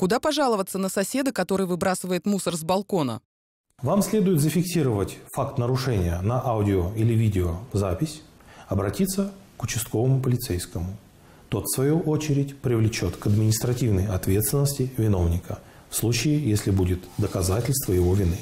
Куда пожаловаться на соседа, который выбрасывает мусор с балкона? Вам следует зафиксировать факт нарушения на аудио или видео запись, обратиться к участковому полицейскому. Тот, в свою очередь, привлечет к административной ответственности виновника в случае, если будет доказательство его вины.